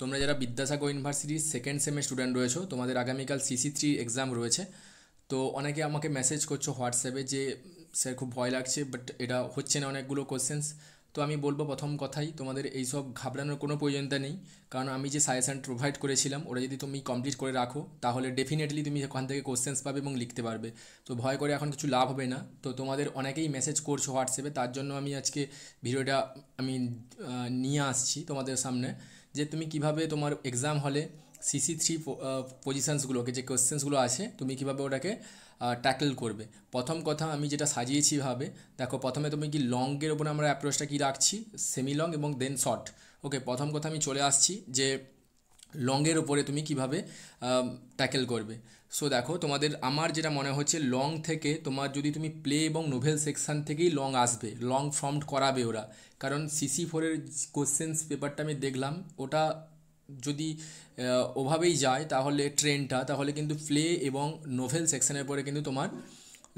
তোমরা যারা বিদ্যাসাগর ইউনিভার্সিটির সেকেন্ড সেমের স্টুডেন্ট রয়েছো তোমাদের আগামীকাল সিসি থ্রি এক্সাম রয়েছে তো অনেকে আমাকে মেসেজ করছো হোয়াটসঅ্যাপে যে স্যার খুব ভয় লাগছে বাট এটা হচ্ছে না অনেকগুলো কোশ্চেন্স তো আমি বলবো প্রথম কথাই তোমাদের এই সব ঘাবড়ানোর কোনো প্রয়োজনীয়তা নেই কারণ আমি যে সাজেশান প্রোভাইড করেছিলাম ওরা যদি তুমি কমপ্লিট করে রাখো তাহলে ডেফিনেটলি তুমি ওখান থেকে কোশ্চেন্স পাবে এবং লিখতে পারবে তো ভয় করে এখন কিছু লাভ হবে না তো তোমাদের অনেকেই মেসেজ করছো হোয়াটসঅ্যাপে তার জন্য আমি আজকে ভিডিওটা আমি নিয়ে আসছি তোমাদের সামনে যে তুমি কিভাবে তোমার এক্সাম হলে সিসি থ্রি পজিশানসগুলোকে যে কোয়েশ্চেন্সগুলো আছে তুমি কিভাবে ওটাকে ট্যাকেল করবে প্রথম কথা আমি যেটা সাজিয়েছি ভাবে দেখো প্রথমে তুমি কি লংয়ের ওপরে আমরা অ্যাপ্রোচটা কি রাখছি সেমি লং এবং দেন শর্ট ওকে প্রথম কথা আমি চলে আসছি যে লংয়ের ওপরে তুমি কিভাবে ট্যাকেল করবে সো দেখো তোমাদের আমার যেটা মনে হচ্ছে লং থেকে তোমার যদি তুমি প্লে এবং নোভেল সেকশান থেকেই লং আসবে লং ফর্মড করাবে ওরা কারণ সিসি ফোরের কোশ্চেন্স পেপারটা আমি দেখলাম ওটা যদি ওভাবেই যায় তাহলে ট্রেনটা তাহলে কিন্তু প্লে এবং নোভেল সেকশানের পরে কিন্তু তোমার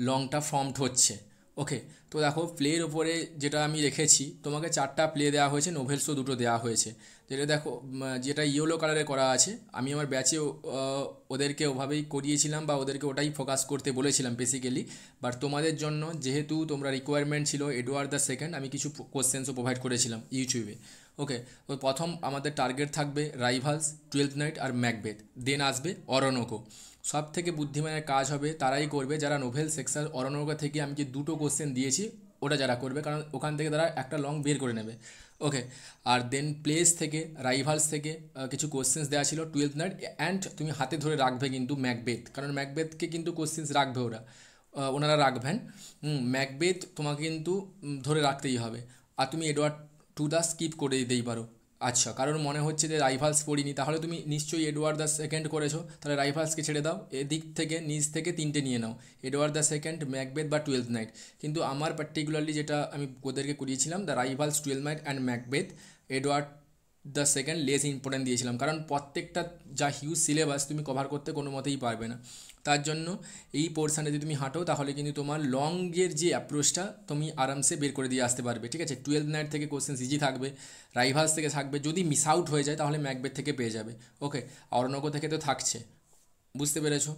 লংটা ফর্মড হচ্ছে ওকে তো দেখো প্লের ওপরে যেটা আমি রেখেছি তোমাকে চারটা প্লে দেওয়া হয়েছে নোভেল শো দুটো দেওয়া হয়েছে যেটা দেখো যেটা ইয়েলো কালারে করা আছে আমি আমার ব্যাচে ওদেরকে ওভাবেই করিয়েছিলাম বা ওদেরকে ওটাই ফোকাস করতে বলেছিলাম বেসিক্যালি বাট তোমাদের জন্য যেহেতু তোমরা রিকোয়ারমেন্ট ছিল এডওয়ার্ড দ্য সেকেন্ড আমি কিছু কোশ্চেন্সও প্রোভাইড করেছিলাম ইউটিউবে ওকে তো প্রথম আমাদের টার্গেট থাকবে রাইভালস টুয়েলথ নাইট আর ম্যাকবেথ দেন আসবে অরণকো সব থেকে বুদ্ধিমানের কাজ হবে তারাই করবে যারা নোভেল সেকশন অরণকো থেকে আমি যে দুটো কোশ্চেন দিয়েছি ওটা যারা করবে কারণ ওখান থেকে তারা একটা লং বের করে নেবে ওকে আর দেন প্লেস থেকে রাইভালস থেকে কিছু কোশ্চেন্স দেওয়া ছিল টুয়েলথ নাইট অ্যান্ড তুমি হাতে ধরে রাখবে কিন্তু ম্যাকবেথ কারণ ম্যাকবেথকে কিন্তু কোশ্চেন্স রাখবে ওরা ওনারা রাখবেন ম্যাকবেথ তোমাকে কিন্তু ধরে রাখতেই হবে আর তুমি এডওয়ার্ড টু দা স্কিপ করে দিতেই পারো আচ্ছা কারণ মনে হচ্ছে যে রাইভালস পড়িনি তাহলে তুমি নিশ্চয়ই এডওয়ার্ড দ্য সেকেন্ড করেছো তাহলে রাইভালসকে ছেড়ে দাও এদিক থেকে নিচ থেকে তিনটে নিয়ে নাও এডওয়ার্ড দ্য সেকেন্ড ম্যাকবেথ বা টুয়েলথ নাইট কিন্তু আমার পার্টিকুলারলি যেটা আমি ওদেরকে করিয়েছিলাম the Rivals Twelfth Night and Macbeth Edward the Second less important দিয়েছিলাম কারণ প্রত্যেকটা যা হিউজ সিলেবাস তুমি কভার করতে কোনো মতেই পারবে না তার জন্য এই পোর্শানে যদি তুমি হাঁটো তাহলে কিন্তু তোমার লংয়ের যে অ্যাপ্রোচটা তুমি আরামসে বের করে দিয়ে আসতে পারবে ঠিক আছে টুয়েলভ নাইট থেকে কোশ্চেন ইজি থাকবে রাইভাস থেকে থাকবে যদি মিস আউট হয়ে যায় তাহলে ম্যাকবেথ থেকে পেয়ে যাবে ওকে অরণগ থেকে তো থাকছে বুঝতে পেরেছো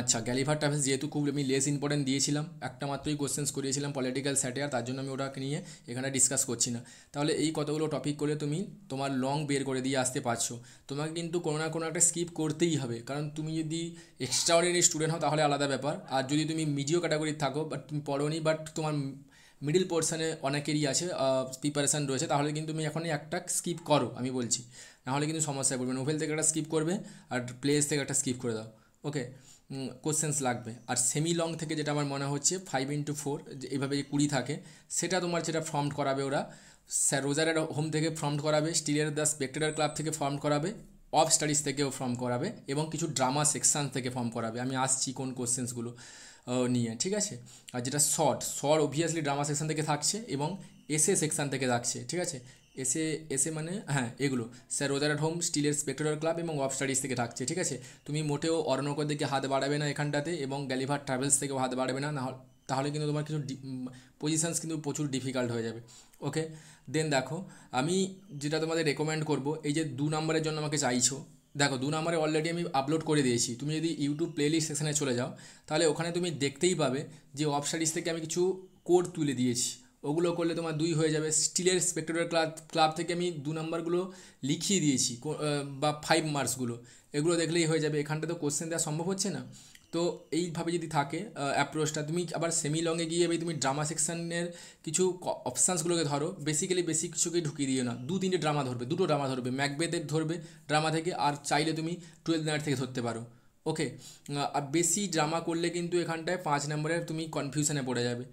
আচ্ছা গ্যালিভার ট্রাভেলস যেহেতু খুব আমি লেস ইম্পর্টেন্ট দিয়েছিলাম একটা মাত্রই কোশ্চেন্স করিয়েছিলাম পলিটিক্যাল স্যাটেয়ার তার জন্য আমি ওটাকে নিয়ে এখানে ডিসকাস করছি না তাহলে এই কতগুলো টপিক করে তুমি তোমার লং বের করে দিয়ে আসতে পারছো তোমাকে কিন্তু কোনো না কোনো একটা স্কিপ করতেই হবে কারণ তুমি যদি এক্সট্রা অর্ডিনারি স্টুডেন্ট হও তাহলে আলাদা ব্যাপার আর যদি তুমি মিডিও ক্যাটাগরি থাকো বাট তুমি পড়োনি বাট তোমার মিডিল পোর্শনে অনেকেরই আছে প্রিপারেশান রয়েছে তাহলে কিন্তু তুমি এখনই একটা স্কিপ করো আমি বলছি নাহলে কিন্তু সমস্যায় পড়বে নোভেল থেকে একটা স্কিপ করবে আর প্লেস থেকে একটা স্কিপ করে দাও ওকে কোশ্চেন্স লাগবে আর সেমি লং থেকে যেটা আমার মনে হচ্ছে ফাইভ ইন্টু ফোর এইভাবে যে কুড়ি থাকে সেটা তোমার যেটা ফর্ম করাবে ওরা রোজারের হোম থেকে ফর্ম করাবে স্টিলের দ্য স্পেক্টেটার ক্লাব থেকে ফর্ম করাবে অফ স্টাডিজ থেকেও ফর্ম করাবে এবং কিছু ড্রামা সেকশান থেকে ফর্ম করাবে আমি আসছি কোন কোশ্চেন্সগুলো নিয়ে ঠিক আছে আর যেটা short short obviously drama section থেকে থাকছে এবং এসে সেকশান থেকে থাকছে ঠিক আছে এসে এসে মানে হ্যাঁ এগুলো স্যার রোজার অ্যাট হোম স্টিলের স্পেক্টোরাল ক্লাব এবং ওয়াব স্টাডিজ থেকে থাকছে ঠিক আছে তুমি মোটেও অরণ্যকর দিকে হাত বাড়াবে না এখানটাতে এবং গ্যালিভার ট্রাভেলস থেকেও হাত বাড়াবে না তাহলে কিন্তু তোমার কিছু পজিশানস কিন্তু প্রচুর ডিফিকাল্ট হয়ে যাবে ওকে দেন দেখো আমি যেটা তোমাদের রেকমেন্ড করব এই যে দু নম্বরের জন্য আমাকে চাইছো দেখো দু নম্বরে অলরেডি আমি আপলোড করে দিয়েছি তুমি যদি ইউটিউব প্লেলিস্ট সেকশানে চলে যাও তাহলে ওখানে তুমি দেখতেই পাবে যে ওয়েব স্টাডিজ থেকে আমি কিছু কোড তুলে দিয়েছি ওগুলো করলে তোমার দুই হয়ে যাবে স্টিলের স্পেক্টেটর ক্লাব ক্লাব থেকে আমি দু নম্বরগুলো লিখিয়ে দিয়েছি বা ফাইভ মার্কসগুলো এগুলো দেখলেই হয়ে যাবে এখানটা তো কোশ্চেন দেওয়া সম্ভব হচ্ছে না তো এইভাবে যদি থাকে অ্যাপ্রোচটা তুমি আবার সেমি লংয়ে গিয়ে ভাই তুমি ড্রামা সেকশানের কিছু অপশানসগুলোকে ধরো বেসিক্যালি বেশি কিছুকে ঢুকিয়ে দিও না দু তিনটে ড্রামা ধরবে দুটো ড্রামা ধরবে ম্যাকবেদের ধরবে ড্রামা থেকে আর চাইলে তুমি টুয়েলভ নাইট থেকে ধরতে পারো ওকে আর বেশি ড্রামা করলে কিন্তু এখানটায় পাঁচ নম্বরের তুমি কনফিউশনে পড়ে যাবে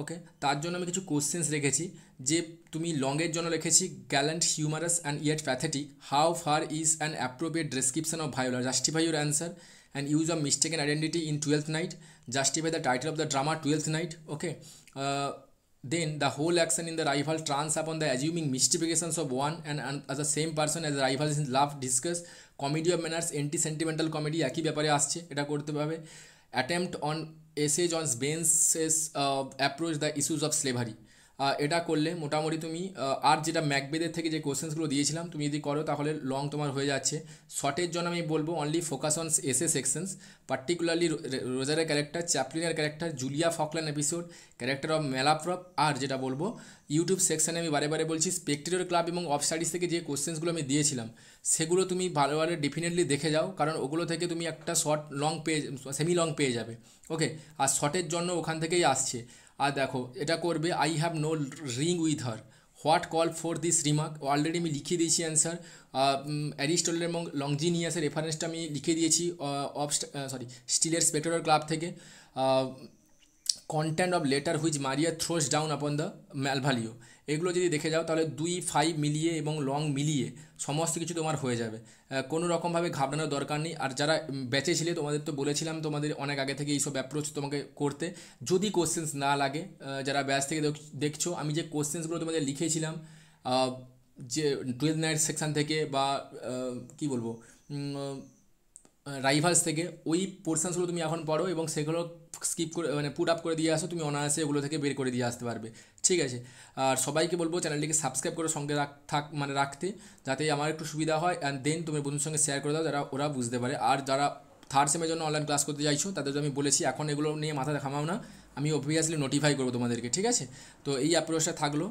ওকে তার জন্য আমি কিছু কোশ্চেন্স রেখেছি যে তুমি লংয়ের জন্য রেখেছি gallant humorous and yet pathetic how far is an appropriate description of Viola justify your answer and use of mistake and identity in Twelfth Night justify the title of the drama Twelfth Night okay then the whole action in the Rival turns upon the assuming mystifications of one and and as same person as Rival in love discuss love discuss comedy of manners anti একই ব্যাপারে আসছে এটা করতে পারবে attempt on essays on Spain's uh, approach the issues of slavery এটা করলে মোটামুটি তুমি আর যেটা ম্যাকবেদের থেকে যে কোশ্চেন্সগুলো দিয়েছিলাম তুমি যদি করো তাহলে লং তোমার হয়ে যাচ্ছে শর্টের জন্য আমি বলবো only focus on S A sections particularly রোজারের ক্যারেক্টার চ্যাপলিনের character Julia Faulkland episode character of Malaprop আর যেটা বলবো ইউটিউব সেকশানে আমি বারে বারে বলছি স্পেকটেটর ক্লাব এবং অফ স্টাডিজ থেকে যে কোশ্চেন্সগুলো আমি দিয়েছিলাম সেগুলো তুমি ভালোভাবে ডেফিনেটলি দেখে যাও কারণ ওগুলো থেকে তুমি একটা শর্ট লং পেয়ে সেমি লং পেয়ে যাবে ওকে আর শর্টের জন্য ওখান থেকেই আসছে আর দেখো এটা করবে I have no ring with her what call for this remark already আমি লিখে দিয়েছি অ্যান্সার অ্যারিস্টলের এবং লংজিনিয়াসের রেফারেন্সটা আমি লিখে দিয়েছি অফ সরি স্টিলের স্পেটোর ক্লাব থেকে content of letter which Maria throws down upon the Malvolio এগুলো যদি দেখে যাও তাহলে দুই ফাইভ মিলিয়ে এবং লং মিলিয়ে সমস্ত কিছু তোমার হয়ে যাবে কোনো রকমভাবে ঘাবড়ানোর দরকার নেই আর যারা বেঁচে ছিলে তোমাদের তো বলেছিলাম তোমাদের অনেক আগে থেকে এইসব অ্যাপ্রোচ তোমাকে করতে যদি কোশ্চেন্স না লাগে যারা ব্যাচ থেকে দেখছো আমি যে কোশ্চেন্সগুলো তোমাদের লিখেছিলাম যে টুয়েলভ নাইট সেকশান থেকে বা কি বলবো রাইভালস থেকে ওই পোর্শনসগুলো তুমি এখন পড়ো এবং সেগুলো স্কিপ করে মানে পুট আপ করে দিয়ে আসো তুমি অনায়াসে ওগুলো থেকে বের করে দিয়ে আসতে পারবে ঠিক আছে আর সবাইকে বলবো চ্যানেলটিকে সাবস্ক্রাইব করে সঙ্গে রাখ থাক মানে রাখতে যাতে আমার একটু সুবিধা হয় অ্যান্ড দেন তুমি বন্ধুর সঙ্গে শেয়ার করে দাও যারা ওরা বুঝতে পারে আর যারা থার্ড সেমের জন্য অনলাইন ক্লাস করতে চাইছো তাদের আমি বলেছি এখন এগুলো নিয়ে মাথা ঘামাও না আমি অভিয়াসলি নোটিফাই করবো তোমাদেরকে ঠিক আছে তো এই অ্যাপ্রোচটা থাকলো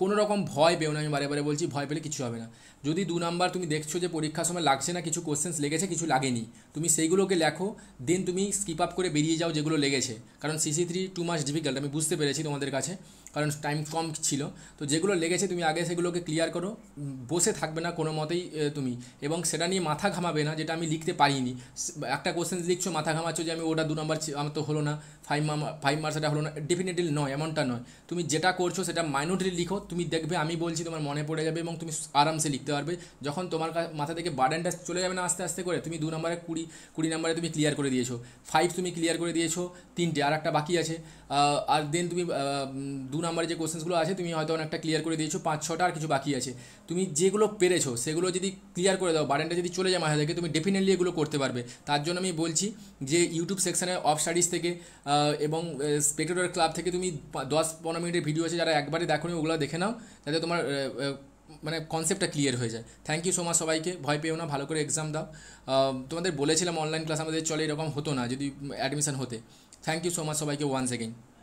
কোনো রকম ভয় পেও না আমি বারে বারে বলছি ভয় পেলে কিছু হবে না যদি দু নাম্বার তুমি দেখছো যে পরীক্ষার সময় লাগছে না কিছু কোশ্চেন্স লেগেছে কিছু লাগেনি তুমি সেইগুলোকে লেখো দেন তুমি স্কিপ আপ করে বেরিয়ে যাও যেগুলো লেগেছে কারণ সিসি থ্রি টু মাস ডিফিকাল্ট আমি বুঝতে পেরেছি তোমাদের কাছে কারণ টাইম কম ছিল তো যেগুলো লেগেছে তুমি আগে সেগুলোকে ক্লিয়ার করো বসে থাকবে না কোনো মতেই তুমি এবং সেটা নিয়ে মাথা ঘামাবে না যেটা আমি লিখতে পারিনি একটা কোশ্চেন্স লিখছো মাথা ঘামাচ্ছ যে আমি ওটা দু নম্বর আমার তো হলো না ফাইভ ফাইভ মার্কস এটা হলো না ডেফিনেটলি নয় এমনটা নয় তুমি যেটা করছো সেটা মাইনর নোটে লিখো তুমি দেখবে আমি বলছি তোমার মনে পড়ে যাবে এবং তুমি আরামসে লিখতে পারবে যখন তোমার মাথা থেকে বার্ডেনটা চলে যাবে না আস্তে আস্তে করে তুমি দু নম্বরে কুড়ি কুড়ি নম্বরে তুমি ক্লিয়ার করে দিয়েছো ফাইভ তুমি ক্লিয়ার করে দিয়েছো তিনটে আর একটা বাকি আছে আর দেন তুমি দু নম্বরে যে কোশ্চেন্সগুলো আছে তুমি হয়তো অনেকটা ক্লিয়ার করে দিয়েছো পাঁচ ছটা আর কিছু বাকি আছে তুমি যেগুলো পেরেছো সেগুলো যদি ক্লিয়ার করে দাও বার্ডেনটা যদি চলে যায় মাথা থেকে তুমি ডেফিনেটলি এগুলো করতে পারবে তার জন্য আমি বলছি যে ইউটিউব সেকশানে অফ স্টাডিজ থেকে এবং স্পেক্টেটর ক্লাব থেকে তুমি দশ পনেরো মিনিটের ভিডিও আছে যারা একবারে দেখো ওগুলা দেখে নাও যাতে তোমার মানে কনসেপ্টটা क्लियर হয়ে যায় थैंक यू सो मच সবাইকে ভাই পেও না ভালো করে एग्जाम দাও তোমাদের বলেছিলাম অনলাইন ক্লাস আমাদের চলে এরকম হতো না যদি অ্যাডমিশন হতে थैंक यू सो मच সবাইকে ওয়ান্স এগেইন